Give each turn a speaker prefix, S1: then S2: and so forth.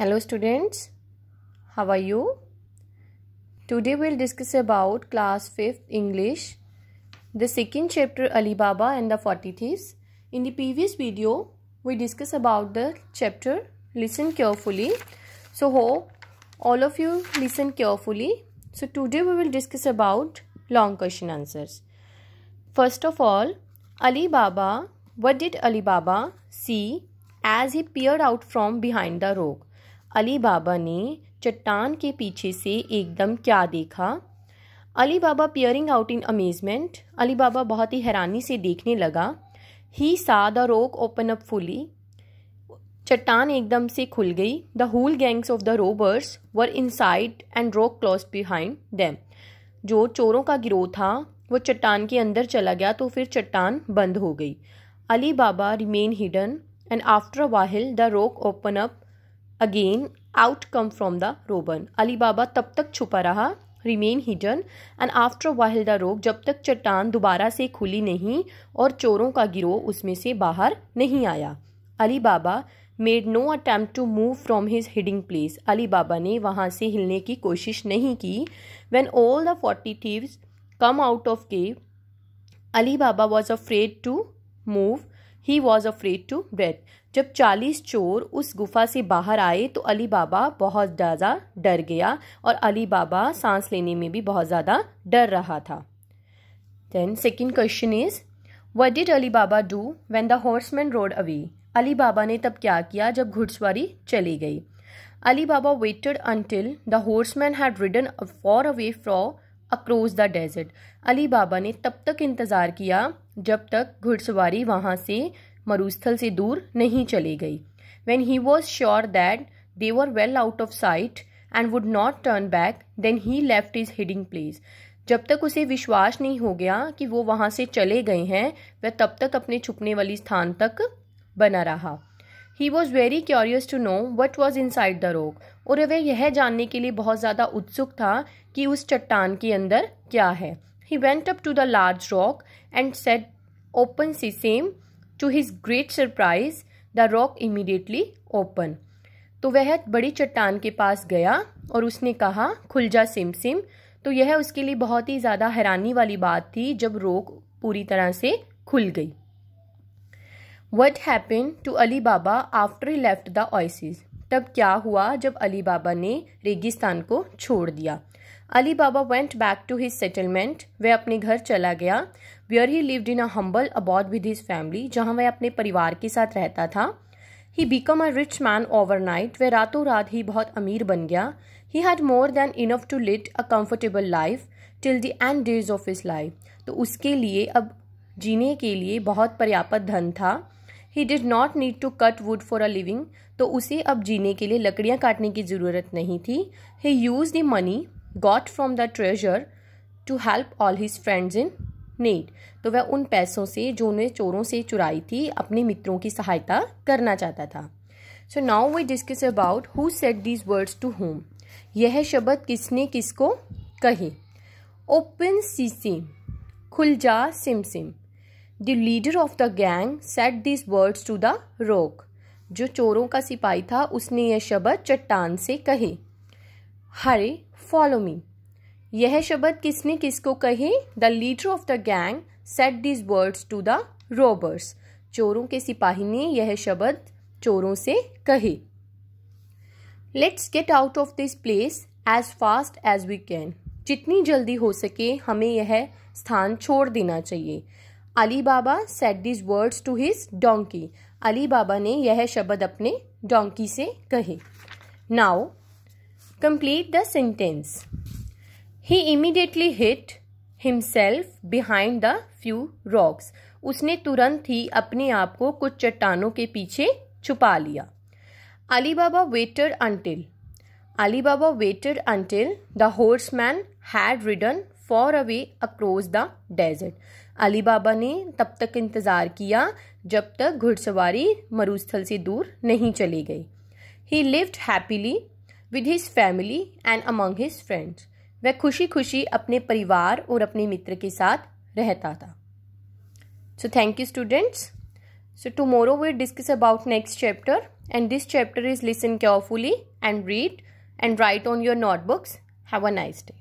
S1: Hello students, how are you? Today we'll discuss about class 5th English, the second chapter Alibaba and the 40 Thieves. In the previous video, we discussed about the chapter. Listen carefully. So hope all of you listen carefully. So today we will discuss about long question answers. First of all, Alibaba, what did Alibaba see as he peered out from behind the rock? Ali Baba ने चट्टान के पीछे से एकदम क्या देखा Ali Baba peering out in amazement Ali Baba बहुत ही हैरानी से देखने लगा ही सा the rock open up fully चट्टान एकदम से खुल गई the whole gangs of the robbers were inside and rock closed behind them जो चोरों का गिरोह था वो चट्टान के अंदर चला गया तो फिर चट्टान बंद हो गई Ali Baba remain hidden and after while the rock open up out come from the robbers Ali Baba तब तक छुपा रहा remain hidden and after while the rock जब तक चट्टान दोबारा से खुली नहीं और चोरों का गिरोह उसमें से बाहर नहीं आया Ali Baba made no attempt to move from his hiding place Ali Baba ने वहाँ से हिलने की कोशिश नहीं की when all the forty thieves come out of cave Ali Baba was afraid to move he was afraid to breathe जब चालीस चोर उस गुफा से बाहर आए तो अली बाबा बहुत ज़्यादा डर गया और अली बाबा सांस लेने में भी बहुत ज़्यादा डर रहा था then second question is what did Ali Baba do when the horseman rode away Ali Baba ने तब क्या किया जब घुड़सवारी चली गई Ali Baba waited until the horseman had ridden far away from across the desert Ali Baba ने तब तक इंतज़ार किया जब तक घुड़सवारी वहाँ से मरुस्थल से दूर नहीं चली गई when he was sure that they were well out of sight and would not turn back then he left his hiding place जब तक उसे विश्वास नहीं हो गया कि वो वहाँ से चले गए हैं वह तब तक अपने छुपने वाली स्थान तक बना रहा he was very curious to know what was inside the rock और वह यह जानने के लिए बहुत ज़्यादा उत्सुक था कि उस चट्टान के अंदर क्या है he went up to the large rock and said open sesame to his great surprise the rock immediately open तो वह बड़ी चट्टान के पास गया और उसने कहा खुल जा सिम सिम तो यह उसके लिए बहुत ही ज़्यादा हैरानी वाली बात थी जब रोक पूरी तरह से खुल गई what happen to Ali Baba after left the oasis तब क्या हुआ जब अली बाबा ने रेगिस्तान को छोड़ दिया Ali Baba went back to his settlement वह अपने घर चला गया where he lived in a humble abode with his family जहाँ वह अपने परिवार के साथ रहता था he become a rich man overnight वह रातों रात ही बहुत अमीर बन गया he had more than enough to lead a comfortable life till the end days of his life तो उसके लिए अब जीने के लिए बहुत पर्याप्त धन था he did not need to cut wood for a living तो उसे अब जीने के लिए लकड़ियाँ काटने की ज़रूरत नहीं थी he use the money got from the treasure to help all his friends in need तो वह उन पैसों से जो उन्हें चोरों से चुराई थी अपने मित्रों की सहायता करना चाहता था so now we discuss about who said these words to whom यह शब्द किसने किसको कही ओपन सिम खुल जा सिम सिम the leader of the gang said this words to the rock जो चोरों का सिपाही था उसने यह शब्द चट्टान से कहे हरे फॉलो मी यह शब्द किसने किसको कहे the leader of the gang said these words to the robbers चोरों के सिपाही ने यह शब्द चोरों से कहे let's get out of this place as fast as we can जितनी जल्दी हो सके हमें यह स्थान छोड़ देना चाहिए Ali Baba said these words to his donkey Ali Baba ने यह शब्द अपने डोंकी से कहे now complete the sentence he immediately hid himself behind the few rocks उसने तुरंत ही अपने आप को कुछ चट्टानों के पीछे छुपा लिया Ali Baba waited until Ali Baba waited until the man had ridden far away across the desert Ali Baba ने तब तक इंतज़ार किया जब तक घुड़सवारी मरुस्थल से दूर नहीं चली गई ही lived happily with his family and among his friends वह खुशी खुशी अपने परिवार और अपने मित्र के साथ रहता था so thank you students so tomorrow we discuss about next chapter and this chapter is listen carefully and read and write on your notebooks have a nice day